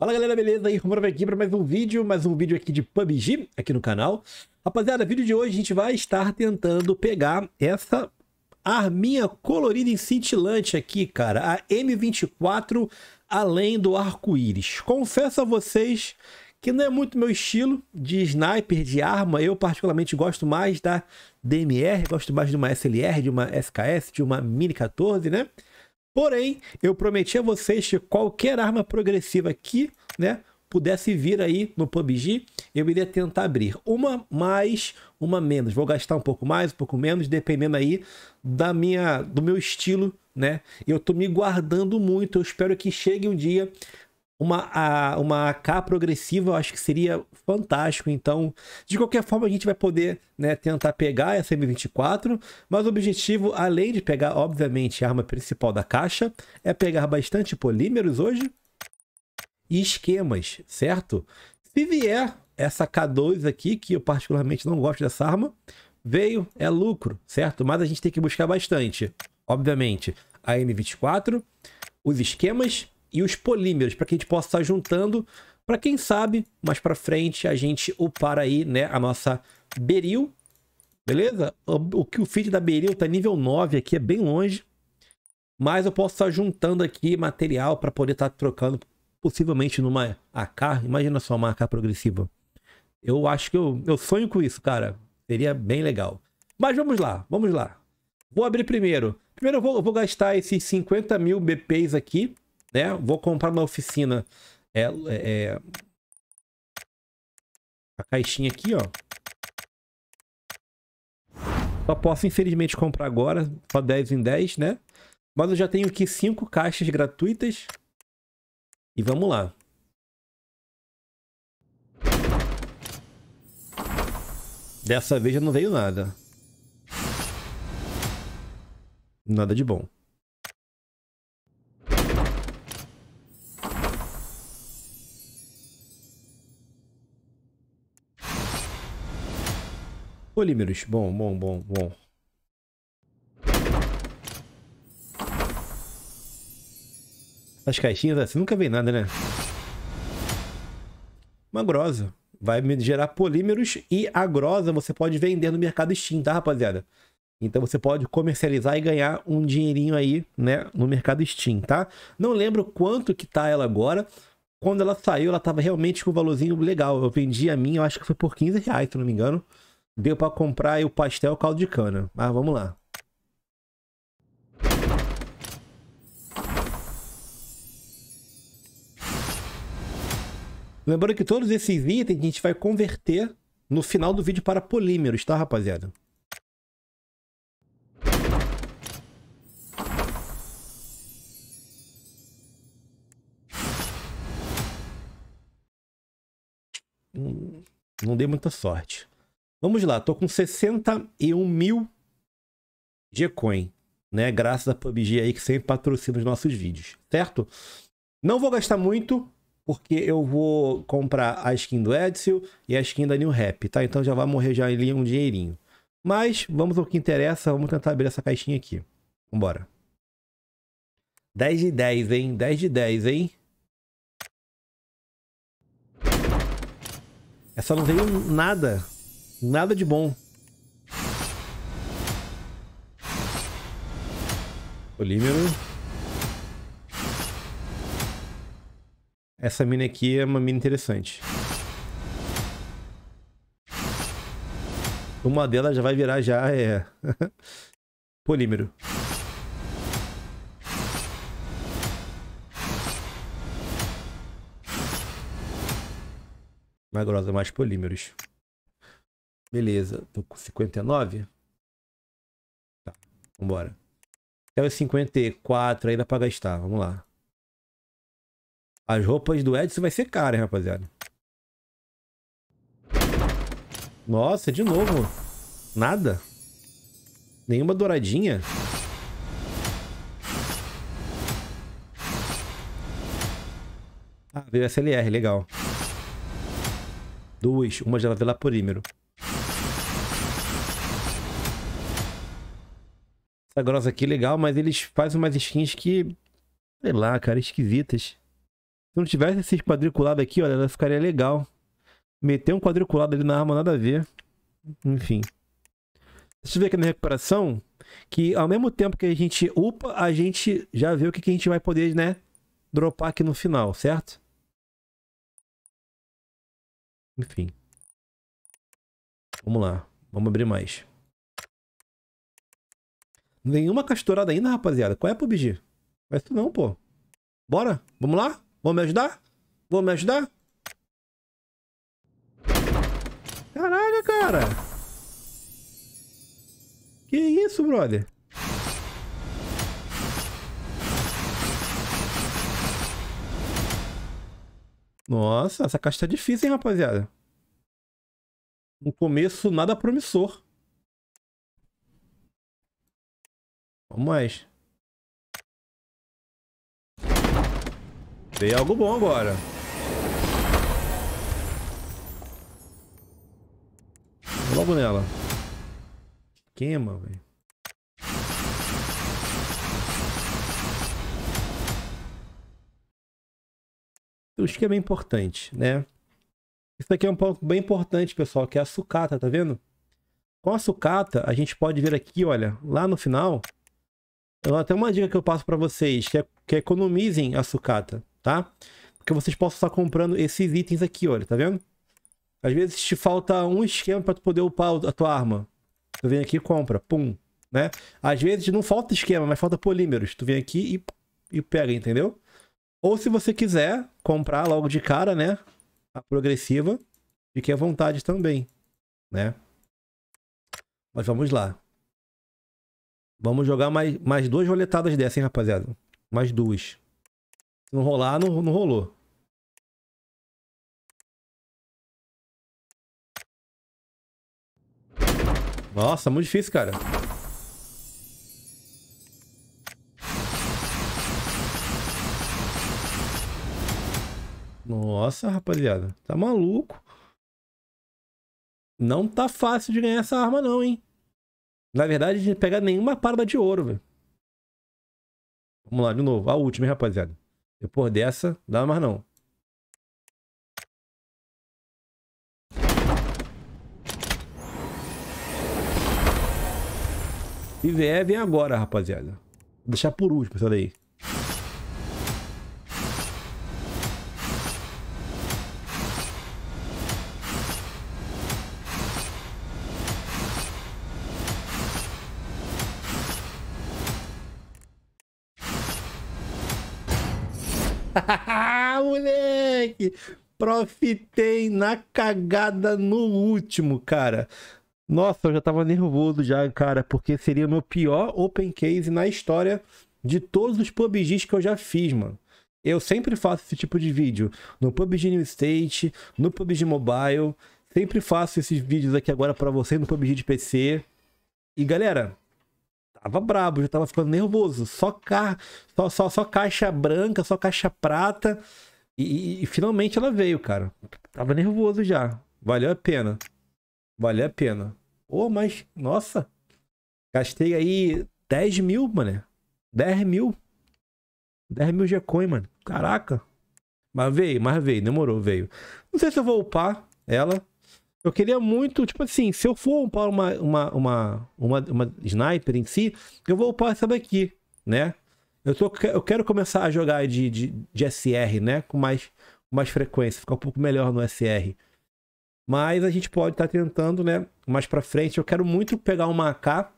Fala galera, beleza? E Romano aqui para mais um vídeo, mais um vídeo aqui de PUBG, aqui no canal. Rapaziada, vídeo de hoje a gente vai estar tentando pegar essa arminha colorida e cintilante aqui, cara. A M24 Além do Arco-Íris. Confesso a vocês que não é muito meu estilo de sniper, de arma. Eu particularmente gosto mais da DMR, gosto mais de uma SLR, de uma SKS, de uma Mini 14, né? Porém, eu prometi a vocês que qualquer arma progressiva que né, pudesse vir aí no PUBG, eu iria tentar abrir. Uma mais, uma menos. Vou gastar um pouco mais, um pouco menos, dependendo aí da minha, do meu estilo, né? Eu tô me guardando muito. Eu espero que chegue um dia uma, a, uma AK progressiva, eu acho que seria fantástico. Então, de qualquer forma, a gente vai poder né, tentar pegar essa M24, mas o objetivo, além de pegar, obviamente, a arma principal da caixa, é pegar bastante polímeros hoje e esquemas, certo? Se vier essa K2 aqui, que eu particularmente não gosto dessa arma, veio, é lucro, certo? Mas a gente tem que buscar bastante, obviamente, a M24, os esquemas e os polímeros, para que a gente possa estar juntando, para quem sabe, mais para frente a gente upar aí, né, a nossa beril, beleza? O que o feed da beril tá nível 9 aqui, é bem longe, mas eu posso estar juntando aqui material para poder estar tá trocando possivelmente numa AK, imagina só uma AK progressiva. Eu acho que eu, eu sonho com isso, cara. Seria bem legal. Mas vamos lá, vamos lá. Vou abrir primeiro. Primeiro eu vou, eu vou gastar esses 50 mil BPs aqui né? Vou comprar uma oficina. É, é, é, a caixinha aqui, ó. Só posso, infelizmente, comprar agora. Só 10 em 10, né? Mas eu já tenho aqui 5 caixas gratuitas. E vamos lá. Dessa vez já não veio nada. Nada de bom. Polímeros. Bom, bom, bom, bom. As caixinhas assim nunca vem nada, né? Mangrosa. Vai gerar polímeros e a grosa você pode vender no mercado Steam, tá, rapaziada? Então você pode comercializar e ganhar um dinheirinho aí, né, no mercado Steam, tá? Não lembro quanto que tá ela agora. Quando ela saiu, ela tava realmente com um valorzinho legal. Eu vendi a minha, eu acho que foi por 15 reais, se não me engano. Deu pra comprar aí o pastel e o caldo de cana. Mas vamos lá. Lembrando que todos esses itens a gente vai converter no final do vídeo para polímeros, tá, rapaziada? Hum, não dei muita sorte. Vamos lá, tô com 61 mil Coin, né? Graças a PUBG aí que sempre patrocina os nossos vídeos, certo? Não vou gastar muito, porque eu vou comprar a skin do Edsel e a skin da New Rap, tá? Então já vai morrer já ali um dinheirinho. Mas vamos ao que interessa, vamos tentar abrir essa caixinha aqui. Vambora. 10 de 10, hein? 10 de 10, hein? Essa não veio nada. Nada de bom. Polímero. Essa mina aqui é uma mina interessante. Uma delas já vai virar já é... Polímero. Mais grossa, mais polímeros. Beleza, tô com 59. Tá, vambora. Até os 54 aí dá pra gastar, vamos lá. As roupas do Edson vai ser cara, hein, rapaziada. Nossa, de novo. Nada. Nenhuma douradinha. Ah, veio SLR, legal. Duas, uma de lavelapolímero. polímero. Essa grossa aqui legal, mas eles fazem umas skins que. Sei lá, cara, esquisitas. Se não tivesse esses quadriculados aqui, olha, ela ficaria legal. Meter um quadriculado ali na arma, nada a ver. Enfim. Deixa eu ver aqui na recuperação. Que ao mesmo tempo que a gente upa, a gente já vê o que, que a gente vai poder, né? Dropar aqui no final, certo? Enfim. Vamos lá. Vamos abrir mais. Nenhuma castorada ainda, rapaziada. Qual é, PUBG? Não é isso não, pô. Bora? Vamos lá? Vamos me ajudar? Vamos me ajudar? Caralho, cara! Que isso, brother? Nossa, essa caixa tá difícil, hein, rapaziada? No começo, nada promissor. Vamos Dei algo bom agora. Logo nela. Queima, velho. Acho que é bem importante, né? Isso aqui é um ponto bem importante, pessoal, que é a sucata, tá vendo? Com a sucata, a gente pode ver aqui, olha, lá no final, então, até uma dica que eu passo para vocês, que, é, que é economizem a sucata, tá? Porque vocês possam estar comprando esses itens aqui, olha, tá vendo? Às vezes te falta um esquema para tu poder upar a tua arma. Tu vem aqui e compra, pum, né? Às vezes não falta esquema, mas falta polímeros. Tu vem aqui e, e pega, entendeu? Ou se você quiser comprar logo de cara, né? A progressiva, fique à vontade também, né? Mas vamos lá. Vamos jogar mais, mais duas roletadas dessa, hein, rapaziada? Mais duas. Se não rolar, não, não rolou. Nossa, muito difícil, cara. Nossa, rapaziada. Tá maluco. Não tá fácil de ganhar essa arma não, hein. Na verdade, de pegar nenhuma parada de ouro, velho. Vamos lá, de novo. A última, hein, rapaziada. Depois dessa, dá mais não. Se vier, vem agora, rapaziada. Vou deixar por último essa daí. Moleque! Profitei na cagada no último, cara. Nossa, eu já tava nervoso já, cara, porque seria o meu pior open case na história de todos os PUBGs que eu já fiz, mano. Eu sempre faço esse tipo de vídeo no PUBG New State, no PUBG Mobile, sempre faço esses vídeos aqui agora para você no PUBG de PC. E galera, tava brabo, já tava ficando nervoso. Só, ca, só, só, só caixa branca, só caixa prata. E, e, e, finalmente ela veio, cara. Tava nervoso já. Valeu a pena. Valeu a pena. Ô, oh, mas, nossa. Gastei aí 10 mil, mano. 10 mil. 10 mil G-Coin, mano. Caraca. Mas veio, mas veio. Demorou, veio. Não sei se eu vou upar ela. Eu queria muito, tipo assim, se eu for upar uma, uma, uma, uma, uma sniper em si, eu vou upar essa daqui, né? Eu, tô, eu quero começar a jogar de, de, de SR, né? Com mais, mais frequência, ficar um pouco melhor no SR. Mas a gente pode estar tá tentando, né? Mais pra frente. Eu quero muito pegar uma AK.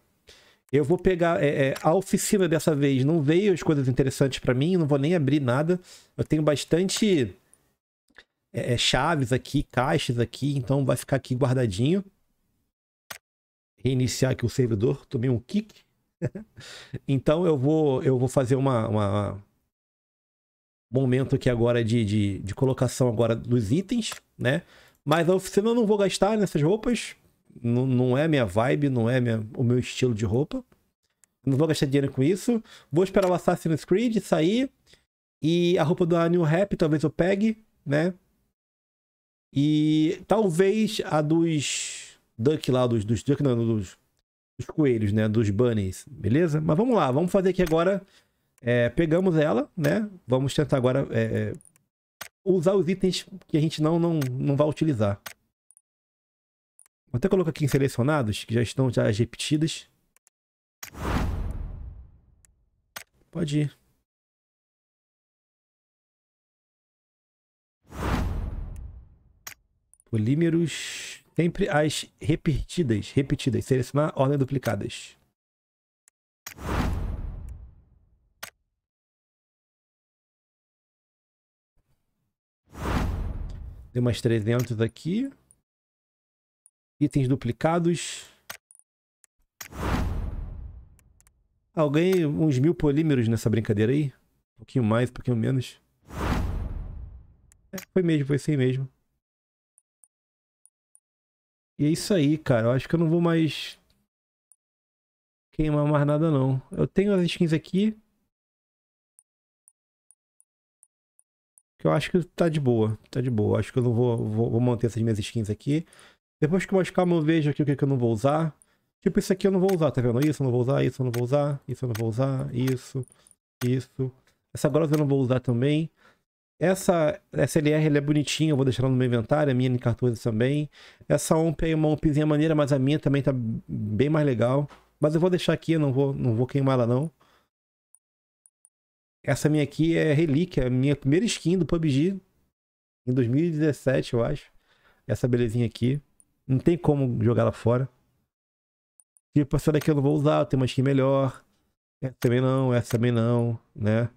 Eu vou pegar. É, é, a oficina dessa vez não veio as coisas interessantes para mim, não vou nem abrir nada. Eu tenho bastante é, é, chaves aqui, caixas aqui, então vai ficar aqui guardadinho. Reiniciar aqui o servidor, tomei um kick. então eu vou, eu vou fazer uma, uma momento aqui agora de, de, de, colocação agora dos itens, né? Mas a oficina eu não vou gastar nessas roupas, não, não é minha vibe, não é minha, o meu estilo de roupa. Não vou gastar dinheiro com isso. Vou esperar o Assassin's Creed sair. E a roupa do New Rap talvez eu pegue, né? E talvez a dos Duck lá, dos, dos Duck não, dos, dos coelhos, né? Dos bunnies, beleza? Mas vamos lá, vamos fazer aqui agora. É, pegamos ela, né? Vamos tentar agora é, é usar os itens que a gente não, não, não vai utilizar. Vou até colocar aqui em selecionados, que já estão já repetidas. Pode ir. Polímeros, sempre as repetidas, repetidas, selecionar assim, ordem duplicadas. Tem umas 300 aqui. Itens duplicados. Alguém, ah, uns mil polímeros nessa brincadeira aí? Um pouquinho mais, um pouquinho menos. É, foi mesmo, foi assim mesmo. E é isso aí, cara. Eu acho que eu não vou mais queimar mais nada, não. Eu tenho as skins aqui. Que eu acho que tá de boa. Tá de boa. Acho que eu não vou, vou, vou manter essas minhas skins aqui. Depois que eu mais calma, eu vejo aqui o que, é que eu não vou usar. Tipo, isso aqui eu não vou usar, tá vendo? Isso eu não vou usar, isso eu não vou usar, isso eu não vou usar, isso, isso. Essa grossa eu não vou usar também. Essa SLR é bonitinha, eu vou deixar ela no meu inventário, a minha N14 também. Essa OMP é uma OMPzinha maneira, mas a minha também tá bem mais legal. Mas eu vou deixar aqui, não vou, não vou queimar ela não. Essa minha aqui é relíquia, minha primeira skin do PUBG em 2017, eu acho. Essa belezinha aqui. Não tem como jogar ela fora. Tipo, essa daqui eu não vou usar, tem uma skin melhor. Essa também não, essa também não, né?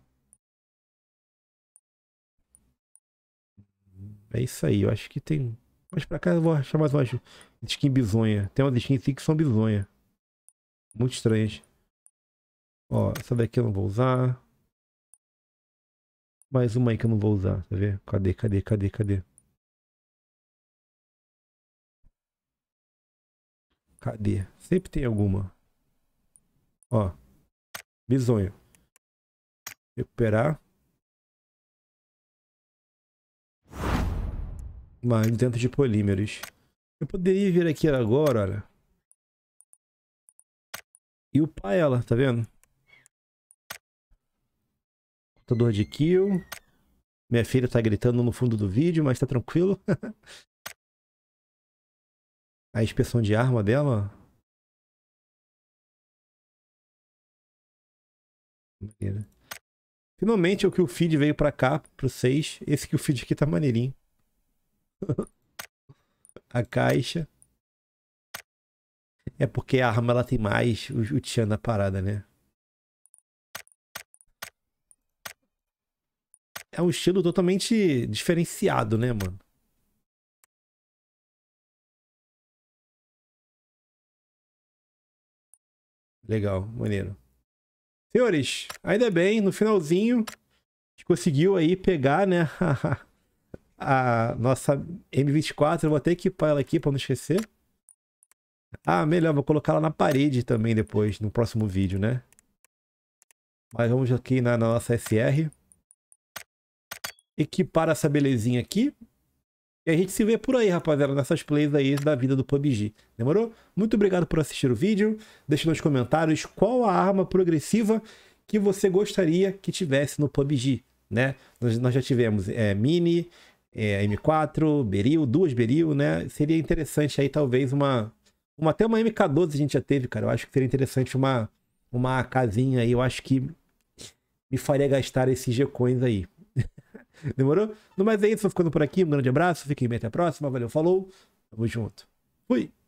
É isso aí, eu acho que tem. Mas pra cá eu vou achar mais umas skin bizonha. Tem umas skins que são bizonha. Muito estranhas. Ó, essa daqui eu não vou usar. Mais uma aí que eu não vou usar, tá vendo? Cadê, cadê, cadê, cadê? Cadê? Sempre tem alguma. Ó. Bisonho. Recuperar. mas dentro de polímeros. Eu poderia vir aqui agora, olha. E upar ela, tá vendo? Contador de kill. Minha filha tá gritando no fundo do vídeo, mas tá tranquilo. A inspeção de arma dela, Maneira. Finalmente é o que o feed veio pra cá, pro 6. Esse que o feed aqui tá maneirinho. a caixa. É porque a arma ela tem mais o, o tchan na parada, né? É um estilo totalmente diferenciado, né, mano? Legal, maneiro. Senhores, ainda bem, no finalzinho, a gente conseguiu aí pegar, né? a nossa M24, eu vou até equipar ela aqui para não esquecer. Ah, melhor, vou colocar ela na parede também depois, no próximo vídeo, né? Mas vamos aqui na, na nossa SR. Equipar essa belezinha aqui. E a gente se vê por aí, rapaziada, nessas plays aí da vida do PUBG. Demorou? Muito obrigado por assistir o vídeo. Deixe nos comentários qual a arma progressiva que você gostaria que tivesse no PUBG, né? Nós, nós já tivemos é, Mini, é, M4, Beril, duas Beril, né? Seria interessante aí talvez uma, uma até uma MK12 a gente já teve, cara. Eu acho que seria interessante uma uma casinha aí. Eu acho que me faria gastar esses G-Coins aí. Demorou? No mais é isso, vou ficando por aqui. Um grande abraço, fiquem bem até a próxima. Valeu, falou, tamo junto. Fui!